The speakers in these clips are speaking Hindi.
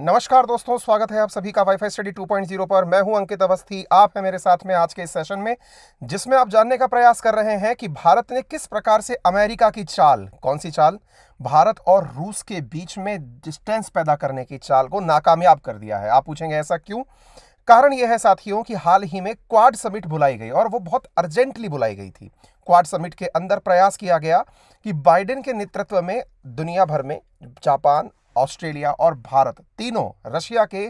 नमस्कार दोस्तों स्वागत है आप सभी का वाईफाई स्टडी 2.0 पर मैं हूं अंकित अवस्थी आप हैं मेरे साथ में आज के इस सेशन में जिसमें आप जानने का प्रयास कर रहे हैं कि भारत ने किस प्रकार से अमेरिका की चाल कौन सी चाल भारत और रूस के बीच में डिस्टेंस पैदा करने की चाल को नाकामयाब कर दिया है आप पूछेंगे ऐसा क्यों कारण यह है साथियों कि हाल ही में क्वाड समिट बुलाई गई और वो बहुत अर्जेंटली बुलाई गई थी क्वाड समिट के अंदर प्रयास किया गया कि बाइडेन के नेतृत्व में दुनिया भर में जापान ऑस्ट्रेलिया और भारत तीनों रशिया के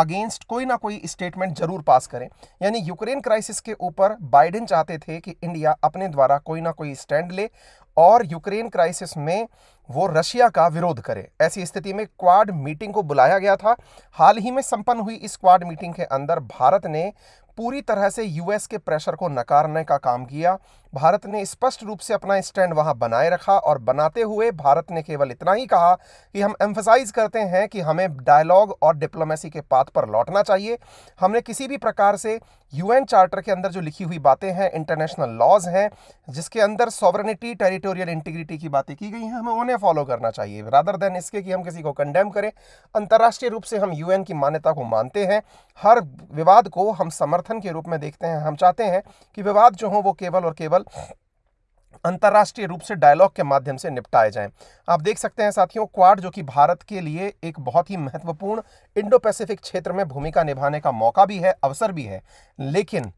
अगेंस्ट कोई ना कोई स्टेटमेंट जरूर पास करें यानी यूक्रेन क्राइसिस के ऊपर बाइडेन चाहते थे कि इंडिया अपने द्वारा कोई ना कोई स्टैंड ले और यूक्रेन क्राइसिस में वो रशिया का विरोध करे ऐसी स्थिति में क्वाड मीटिंग को बुलाया गया था हाल ही में संपन्न हुई इस क्वाड मीटिंग के अंदर भारत ने पूरी तरह से यूएस के प्रेशर को नकारने का काम किया भारत ने स्पष्ट रूप से अपना स्टैंड वहां बनाए रखा और बनाते हुए भारत ने केवल इतना ही कहा कि हम एम्फोसाइज करते हैं कि हमें डायलॉग और डिप्लोमेसी के पाथ पर लौटना चाहिए हमने किसी भी प्रकार से यूएन चार्टर के अंदर जो लिखी हुई बातें हैं इंटरनेशनल लॉज हैं जिसके अंदर सॉवरनिटी टेरिटोरियल इंटीग्रिटी की बातें की गई हैं हमें उन्हें फॉलो करना चाहिए रादर देन इसके कि हम किसी को कंडेम करें अंतर्राष्ट्रीय रूप से हम यूएन की मान्यता को मानते हैं हर विवाद को हम समर्थन के रूप में देखते हैं हम चाहते हैं कि विवाद जो हों वो केवल और केवल सवाल अंतर्राष्ट्रीय रूप से डायलॉग के माध्यम से निपटाए जाएं आप देख सकते हैं साथियों क्वाड जो कि भारत के लिए एक बहुत ही महत्वपूर्ण इंडो पैसिफिक क्षेत्र में भूमिका निभाने का मौका भी है अवसर भी है लेकिन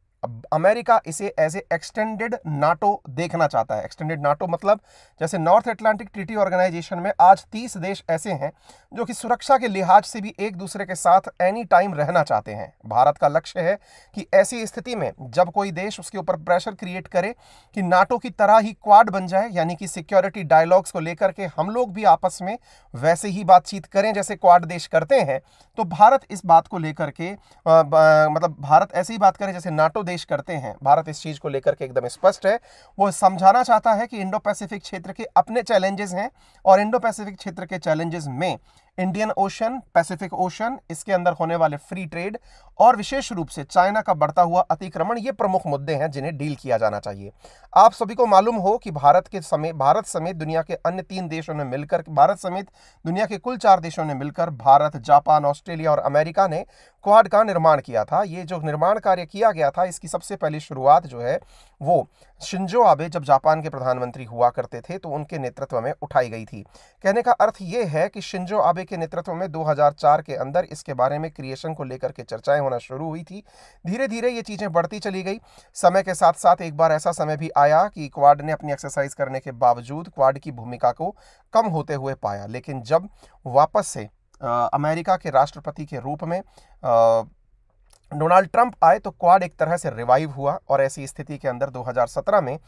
अमेरिका इसे एज ए एक्सटेंडेड नाटो देखना चाहता है एक्सटेंडेड नाटो मतलब जैसे नॉर्थ एटलांटिक ट्रीटी ऑर्गेनाइजेशन में आज 30 देश ऐसे हैं जो कि सुरक्षा के लिहाज से भी एक दूसरे के साथ एनी टाइम रहना चाहते हैं भारत का लक्ष्य है कि ऐसी स्थिति में जब कोई देश उसके ऊपर प्रेशर क्रिएट करे कि नाटो की तरह ही क्वाड बन जाए यानी कि सिक्योरिटी डायलॉग्स को लेकर के हम लोग भी आपस में वैसे ही बातचीत करें जैसे क्वाड देश करते हैं तो भारत इस बात को लेकर के मतलब भारत ऐसे ही बात करें जैसे नाटो आदेश करते हैं भारत इस चीज़ को लेकर के एकदम स्पष्ट है वो समझाना चाहता है कि इंडो पैसिफिक क्षेत्र के अपने चैलेंजेस हैं और इंडो पैसिफिक क्षेत्र के चैलेंजेस में इंडियन ओशन पैसिफिक ओशन इसके अंदर होने वाले फ्री ट्रेड और विशेष रूप से चाइना का बढ़ता हुआ अतिक्रमण ये प्रमुख मुद्दे हैं जिन्हें डील किया जाना चाहिए आप सभी को मालूम हो कि भारत के समय भारत समेत दुनिया के अन्य तीन देशों ने मिलकर भारत समेत दुनिया के कुल चार देशों ने मिलकर भारत जापान ऑस्ट्रेलिया और अमेरिका ने क्वाड का निर्माण किया था ये जो निर्माण कार्य किया गया था इसकी सबसे पहली शुरुआत जो है वो शिंजो आबे जब जापान के प्रधानमंत्री हुआ करते थे तो उनके नेतृत्व में उठाई गई थी कहने का अर्थ ये है कि शिंजो आबे दुबे के नेतृत्व में 2004 के अंदर इसके बारे में क्रिएशन को लेकर के चर्चाएं होना शुरू हुई थी धीरे धीरे ये चीज़ें बढ़ती चली गई समय के साथ साथ एक बार ऐसा समय भी आया कि क्वाड ने अपनी एक्सरसाइज करने के बावजूद क्वाड की भूमिका को कम होते हुए पाया लेकिन जब वापस से आ, अमेरिका के राष्ट्रपति के रूप में आ, डोनाल्ड ट्रंप आए तो क्वाड एक तरह से रिवाइव हुआ और ऐसी स्थिति के अंदर 2017 में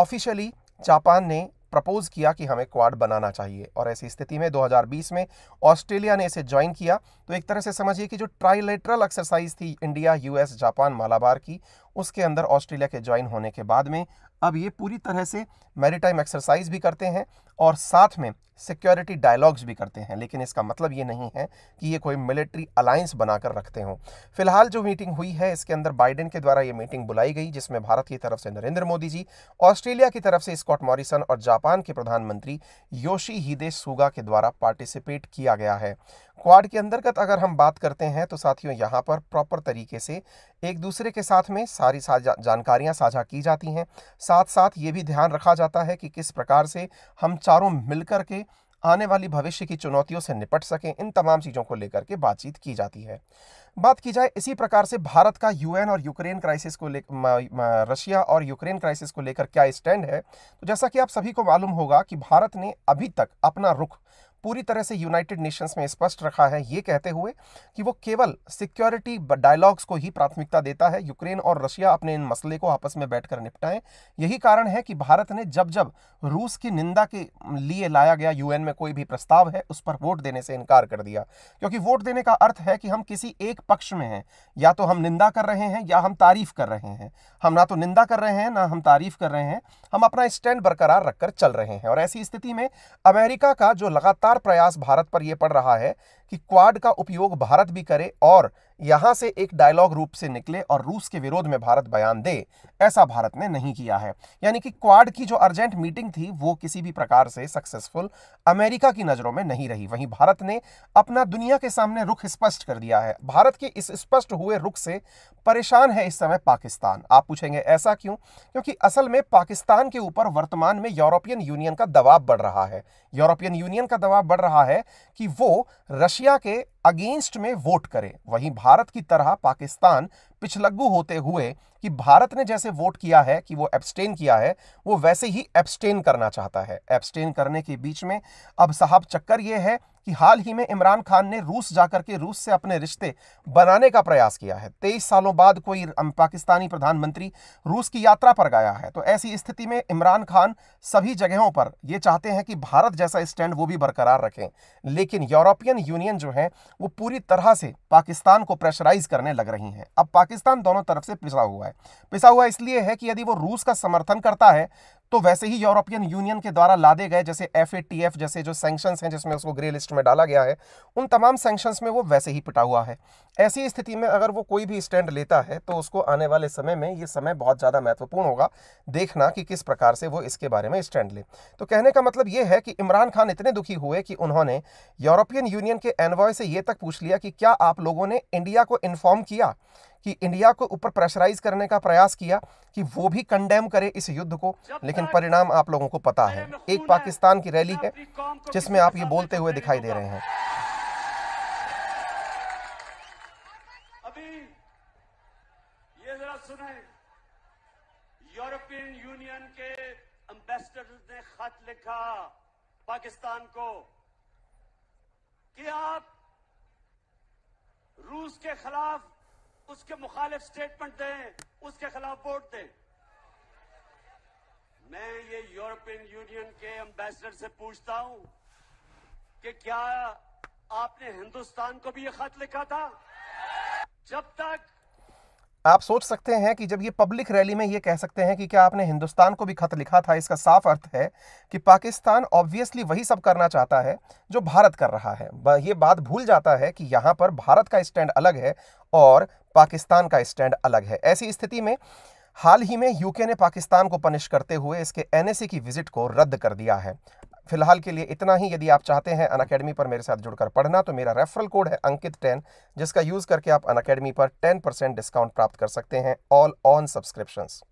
ऑफिशियली जापान ने प्रपोज किया कि हमें क्वाड बनाना चाहिए और ऐसी स्थिति में 2020 में ऑस्ट्रेलिया ने इसे ज्वाइन किया तो एक तरह से समझिए कि जो ट्राइलेटरल एक्सरसाइज थी इंडिया यूएस जापान मालाबार की उसके अंदर ऑस्ट्रेलिया के ज्वाइन होने के बाद में अब ये पूरी तरह से मैरीटाइम एक्सरसाइज भी करते हैं और साथ में सिक्योरिटी डायलॉग्स भी करते हैं लेकिन इसका मतलब ये नहीं है कि ये कोई मिलिट्री अलायंस बनाकर रखते हों फिलहाल जो मीटिंग हुई है इसके अंदर बाइडेन के द्वारा ये मीटिंग बुलाई गई जिसमें भारत की तरफ से नरेंद्र मोदी जी ऑस्ट्रेलिया की तरफ से स्कॉट मॉरिसन और जापान के प्रधानमंत्री योशी हिदे सुगा के द्वारा पार्टिसिपेट किया गया है क्वाड के अंतर्गत अगर हम बात करते हैं तो साथियों यहाँ पर प्रॉपर तरीके से एक दूसरे के साथ में सारी साझा जानकारियाँ साझा की जाती हैं साथ साथ ये भी ध्यान रखा जाता है कि किस प्रकार से हम चारों मिलकर के आने वाली भविष्य की चुनौतियों से निपट सकें इन तमाम चीज़ों को लेकर के बातचीत की जाती है बात की जाए इसी प्रकार से भारत का यूएन और यूक्रेन क्राइसिस को ले रशिया और यूक्रेन क्राइसिस को लेकर क्या स्टैंड है तो जैसा कि आप सभी को मालूम होगा कि भारत ने अभी तक अपना रुख पूरी तरह से यूनाइटेड नेशंस में स्पष्ट रखा है ये कहते हुए कि वो केवल सिक्योरिटी डायलॉग्स को ही प्राथमिकता देता है यूक्रेन और रशिया अपने इन मसले को आपस में बैठकर निपटाएं यही कारण है कि भारत ने जब जब रूस की निंदा के लिए लाया गया यूएन में कोई भी प्रस्ताव है उस पर वोट देने से इनकार कर दिया क्योंकि वोट देने का अर्थ है कि हम किसी एक पक्ष में हैं या तो हम निंदा कर रहे हैं या हम तारीफ कर रहे हैं हम ना तो निंदा कर रहे हैं ना हम तारीफ कर रहे हैं हम अपना स्टैंड बरकरार रखकर चल रहे हैं और ऐसी स्थिति में अमेरिका का जो लगातार लगातार प्रयास भारत पर यह पड़ रहा है कि क्वाड का उपयोग भारत भी करे और यहां से एक डायलॉग रूप से निकले और रूस के विरोध में भारत बयान दे ऐसा भारत ने नहीं किया है यानी कि क्वाड की जो अर्जेंट मीटिंग थी वो किसी भी प्रकार से सक्सेसफुल अमेरिका की नज़रों में नहीं रही वहीं भारत ने अपना दुनिया के सामने रुख स्पष्ट कर दिया है भारत के इस स्पष्ट हुए रुख से परेशान है इस समय पाकिस्तान आप पूछेंगे ऐसा क्यों क्योंकि असल में पाकिस्तान के ऊपर वर्तमान में यूरोपियन यूनियन का दबाव बढ़ रहा है यूरोपियन यूनियन का दबाव बढ़ रहा है कि वो रश रशिया के अगेंस्ट में वोट करे वहीं भारत की तरह पाकिस्तान पिछलग्गू होते हुए कि भारत ने जैसे वोट किया है कि वो एब्सटेन किया है वो वैसे ही एब्सटेन करना चाहता है एब्सटेन करने के बीच में अब साहब चक्कर ये है कि हाल ही में इमरान खान ने रूस जाकर के रूस से अपने रिश्ते बनाने का प्रयास किया है तेईस सालों बाद कोई पाकिस्तानी प्रधानमंत्री रूस की यात्रा पर गया है तो ऐसी स्थिति में इमरान खान सभी जगहों पर ये चाहते हैं कि भारत जैसा स्टैंड वो भी बरकरार रखें लेकिन यूरोपियन यूनियन जो है वो पूरी तरह से पाकिस्तान को प्रेशराइज करने लग रही हैं अब पाकिस्तान दोनों तरफ से पिसा हुआ है पिसा हुआ इसलिए है कि यदि वो रूस का समर्थन करता है तो वैसे ही यूरोपियन यूनियन के द्वारा लादे गए जैसे एफ जैसे जो सैंक्शंस हैं जिसमें उसको ग्रे लिस्ट में डाला गया है उन तमाम सैंक्शंस में वो वैसे ही पिटा हुआ है ऐसी स्थिति में अगर वो कोई भी स्टैंड लेता है तो उसको आने वाले समय में ये समय बहुत ज़्यादा महत्वपूर्ण होगा देखना कि किस प्रकार से वो इसके बारे में स्टैंड ले तो कहने का मतलब ये है कि इमरान खान इतने दुखी हुए कि उन्होंने यूरोपियन यूनियन के एनवॉय से ये तक पूछ लिया कि क्या आप लोगों ने इंडिया को इन्फॉर्म किया कि इंडिया को ऊपर प्रेशराइज करने का प्रयास किया कि वो भी कंडेम करे इस युद्ध को लेकिन परिणाम आप लोगों को पता है एक पाकिस्तान की रैली है जिसमें आप ये बोलते हुए दिखाई दे रहे हैं यूरोपियन यूनियन के एम्बेसडर ने खत लिखा पाकिस्तान को कि आप रूस के खिलाफ उसके मुखालिफ स्टेटमेंट दें उसके खिलाफ वोट दें मैं ये यूरोपियन यूनियन के एम्बेसडर से पूछता हूं कि क्या आपने हिंदुस्तान को भी ये खत लिखा था जब तक आप सोच सकते हैं कि जब ये पब्लिक रैली में ये कह सकते हैं कि क्या आपने हिंदुस्तान को भी खत लिखा था इसका साफ अर्थ है कि पाकिस्तान ऑब्वियसली वही सब करना चाहता है जो भारत कर रहा है ये बात भूल जाता है कि यहाँ पर भारत का स्टैंड अलग है और पाकिस्तान का स्टैंड अलग है ऐसी स्थिति में हाल ही में यूके ने पाकिस्तान को पनिश करते हुए इसके एनएसए की विजिट को रद्द कर दिया है फिलहाल के लिए इतना ही यदि आप चाहते हैं अन अकेडमी पर मेरे साथ जुड़कर पढ़ना तो मेरा रेफरल कोड है अंकित टेन जिसका यूज़ करके आप अन अकेडमी पर टेन परसेंट डिस्काउंट प्राप्त कर सकते हैं ऑल ऑन सब्सक्रिप्शंस